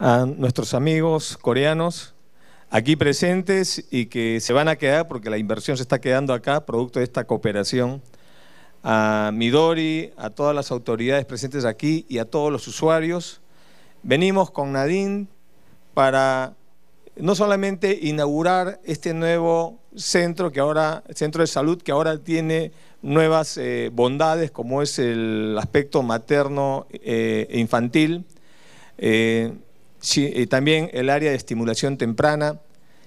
a nuestros amigos coreanos aquí presentes y que se van a quedar porque la inversión se está quedando acá, producto de esta cooperación. A Midori, a todas las autoridades presentes aquí y a todos los usuarios. Venimos con Nadine para no solamente inaugurar este nuevo centro que ahora centro de salud que ahora tiene nuevas eh, bondades como es el aspecto materno eh, e infantil eh, y también el área de estimulación temprana,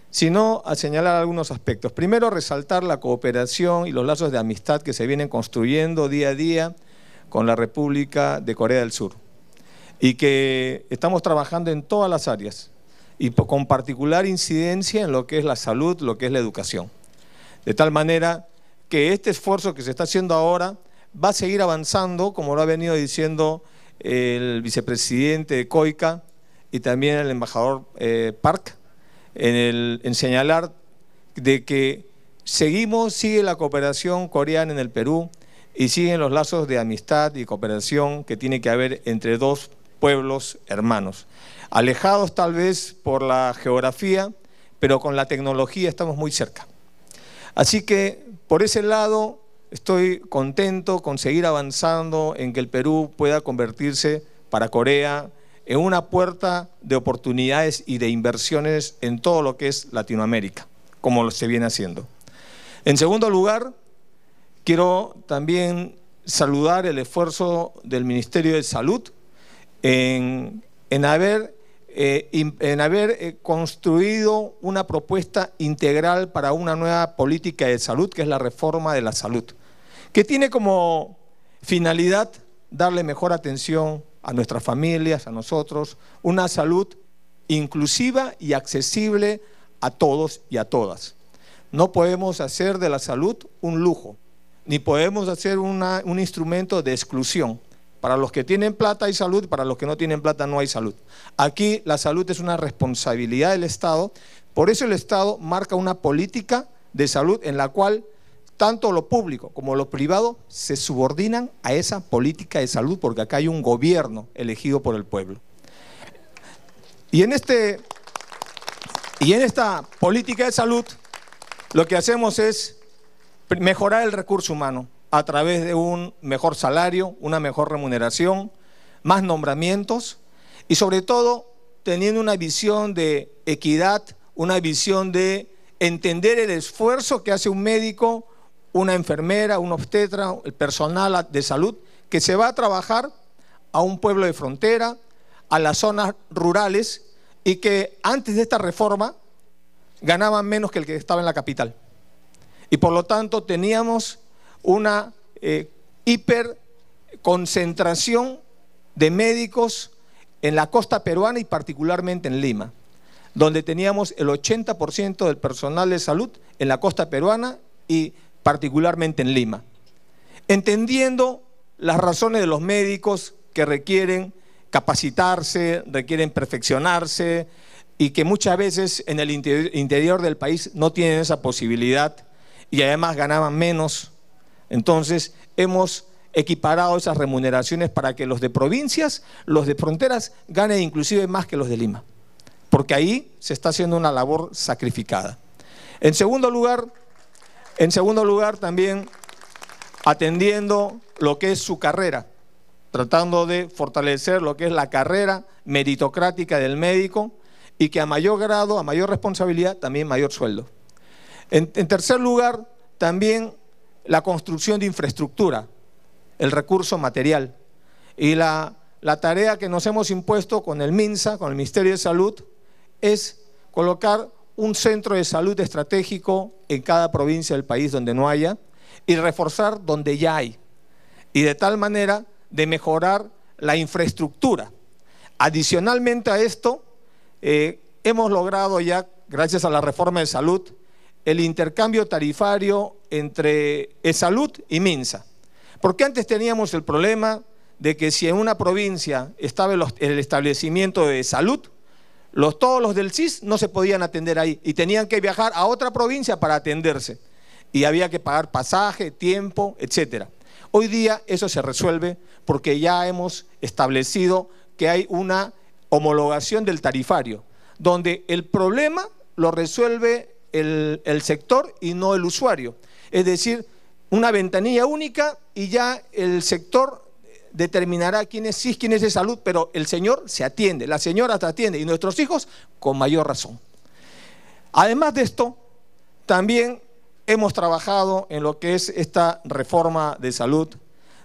sino a señalar algunos aspectos. Primero, resaltar la cooperación y los lazos de amistad que se vienen construyendo día a día con la República de Corea del Sur y que estamos trabajando en todas las áreas y con particular incidencia en lo que es la salud, lo que es la educación. De tal manera que este esfuerzo que se está haciendo ahora va a seguir avanzando, como lo ha venido diciendo el vicepresidente de COICA, y también el embajador eh, Park en, en señalar de que seguimos, sigue la cooperación coreana en el Perú y siguen los lazos de amistad y cooperación que tiene que haber entre dos pueblos hermanos. Alejados tal vez por la geografía, pero con la tecnología estamos muy cerca. Así que por ese lado estoy contento con seguir avanzando en que el Perú pueda convertirse para Corea en una puerta de oportunidades y de inversiones en todo lo que es Latinoamérica, como se viene haciendo. En segundo lugar, quiero también saludar el esfuerzo del Ministerio de Salud en, en haber, eh, en haber eh, construido una propuesta integral para una nueva política de salud, que es la reforma de la salud, que tiene como finalidad darle mejor atención a nuestras familias, a nosotros, una salud inclusiva y accesible a todos y a todas. No podemos hacer de la salud un lujo, ni podemos hacer un instrumento de exclusión. Para los que tienen plata hay salud, para los que no tienen plata no hay salud. Aquí la salud es una responsabilidad del Estado, por eso el Estado marca una política de salud en la cual tanto lo público como lo privado se subordinan a esa política de salud porque acá hay un gobierno elegido por el pueblo. Y en, este, y en esta política de salud lo que hacemos es mejorar el recurso humano a través de un mejor salario, una mejor remuneración, más nombramientos y sobre todo teniendo una visión de equidad, una visión de entender el esfuerzo que hace un médico, una enfermera, un obstetra, el personal de salud, que se va a trabajar a un pueblo de frontera, a las zonas rurales y que antes de esta reforma ganaban menos que el que estaba en la capital. Y por lo tanto teníamos una eh, hiperconcentración de médicos en la costa peruana y particularmente en Lima, donde teníamos el 80% del personal de salud en la costa peruana y particularmente en Lima, entendiendo las razones de los médicos que requieren capacitarse, requieren perfeccionarse y que muchas veces en el interior del país no tienen esa posibilidad y además ganaban menos. Entonces hemos equiparado esas remuneraciones para que los de provincias, los de fronteras, ganen inclusive más que los de Lima, porque ahí se está haciendo una labor sacrificada. En segundo lugar, en segundo lugar, también atendiendo lo que es su carrera, tratando de fortalecer lo que es la carrera meritocrática del médico y que a mayor grado, a mayor responsabilidad, también mayor sueldo. En, tercer lugar, también la construcción de infraestructura, el recurso material y la tarea que nos hemos impuesto con el MINSA, con el Ministerio de Salud, es colocar un centro de salud estratégico en cada provincia del país donde no haya y reforzar donde ya hay. Y de tal manera de mejorar la infraestructura. Adicionalmente a esto, eh, hemos logrado ya, gracias a la reforma de salud, el intercambio tarifario entre salud y MINSA. Porque antes teníamos el problema de que si en una provincia estaba el establecimiento de salud, los, todos los del CIS no se podían atender ahí y tenían que viajar a otra provincia para atenderse. Y había que pagar pasaje, tiempo, etc. Hoy día eso se resuelve porque ya hemos establecido que hay una homologación del tarifario, donde el problema lo resuelve el, el sector y no el usuario. Es decir, una ventanilla única y ya el sector determinará quién es sí, quién es de salud, pero el Señor se atiende, la señora se atiende y nuestros hijos con mayor razón. Además de esto, también hemos trabajado en lo que es esta reforma de salud,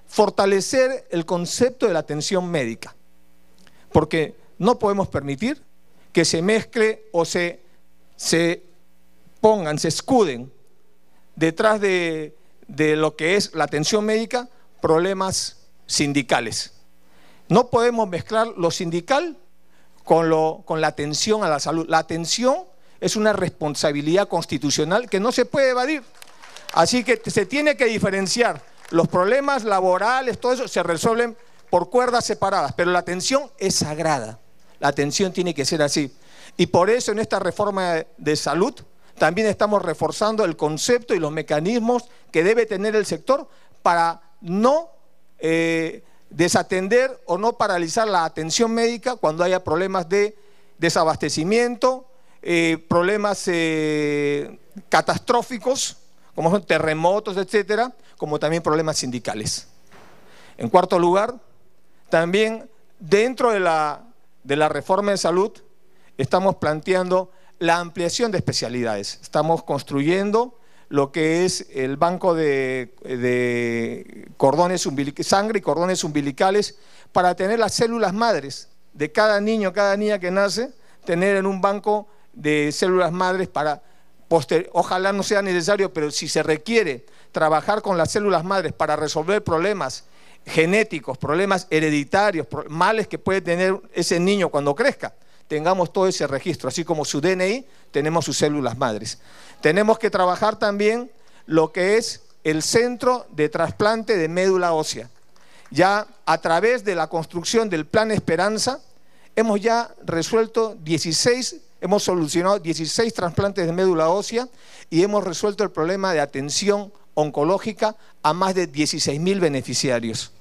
fortalecer el concepto de la atención médica, porque no podemos permitir que se mezcle o se, se pongan, se escuden detrás de, de lo que es la atención médica problemas sindicales. No podemos mezclar lo sindical con, con la atención a la salud. La atención es una responsabilidad constitucional que no se puede evadir. Así que se tiene que diferenciar. Los problemas laborales, todo eso, se resuelven por cuerdas separadas, pero la atención es sagrada. La atención tiene que ser así. Y por eso en esta reforma de salud también estamos reforzando el concepto y los mecanismos que debe tener el sector para no eh, desatender o no paralizar la atención médica cuando haya problemas de desabastecimiento, eh, problemas eh, catastróficos, como son terremotos, etcétera, como también problemas sindicales. En cuarto lugar, también dentro de la, de la reforma de salud estamos planteando la ampliación de especialidades. Estamos construyendo lo que es el banco de, cordones sangre y cordones umbilicales para tener las células madres de cada niño, cada niña que nace, tener en un banco de células madres para, ojalá no sea necesario, pero si se requiere trabajar con las células madres para resolver problemas genéticos, problemas hereditarios, males que puede tener ese niño cuando crezca tengamos todo ese registro, así como su DNI, tenemos sus células madres. Tenemos que trabajar también lo que es el centro de trasplante de médula ósea. Ya a través de la construcción del Plan Esperanza, hemos ya resuelto 16, hemos solucionado 16 trasplantes de médula ósea y hemos resuelto el problema de atención oncológica a más de 16 mil beneficiarios.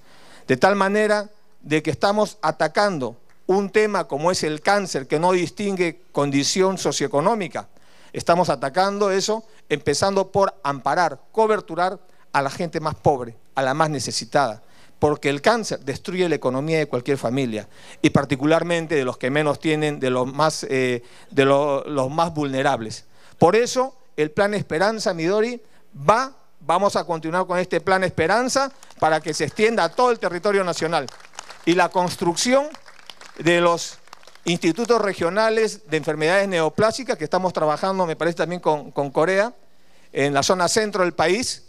De tal manera de que estamos atacando un tema como es el cáncer, que no distingue condición socioeconómica. Estamos atacando eso, empezando por amparar, coberturar a la gente más pobre, a la más necesitada, porque el cáncer destruye la economía de cualquier familia, y particularmente de los que menos tienen, de los más, eh, de los más vulnerables. Por eso, el plan Esperanza Midori va, vamos a continuar con este plan Esperanza para que se extienda a todo el territorio nacional. Y la construcción de los institutos regionales de enfermedades neoplásicas, que estamos trabajando, me parece, también con, Corea, en la zona centro del país.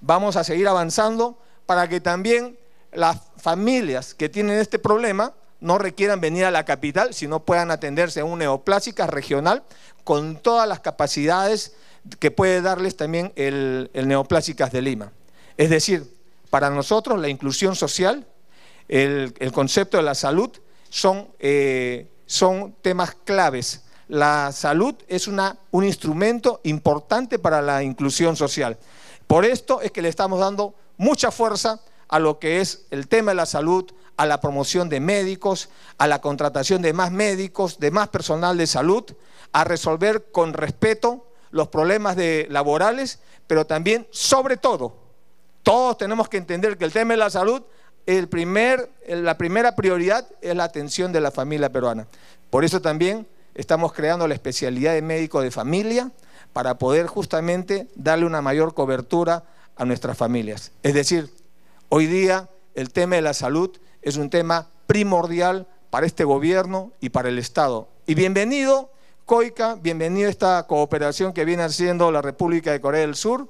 Vamos a seguir avanzando para que también las familias que tienen este problema no requieran venir a la capital, sino puedan atenderse a un neoplásica regional con todas las capacidades que puede darles también el, el Neoplásicas de Lima. Es decir, para nosotros la inclusión social, el, el, concepto de la salud eh, son, temas claves. La salud es un instrumento importante para la inclusión social. Por esto es que le estamos dando mucha fuerza a lo que es el tema de la salud, a la promoción de médicos, a la contratación de más médicos, de más personal de salud, a resolver con respeto los problemas laborales, pero también, sobre todo, todos tenemos que entender que el tema de la salud el primer, la primera prioridad es la atención de la familia peruana. Por eso también estamos creando la especialidad de médico de familia para poder justamente darle una mayor cobertura a nuestras familias. Es decir, hoy día el tema de la salud es un tema primordial para este gobierno y para el Estado. Y bienvenido, COICA, bienvenido a esta cooperación que viene haciendo la República de Corea del Sur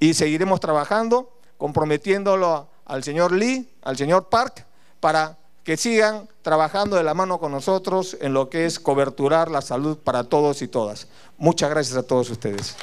y seguiremos trabajando, comprometiéndolo a al señor Lee, al señor Park, para que sigan trabajando de la mano con nosotros en lo que es coberturar la salud para todos y todas. Muchas gracias a todos ustedes.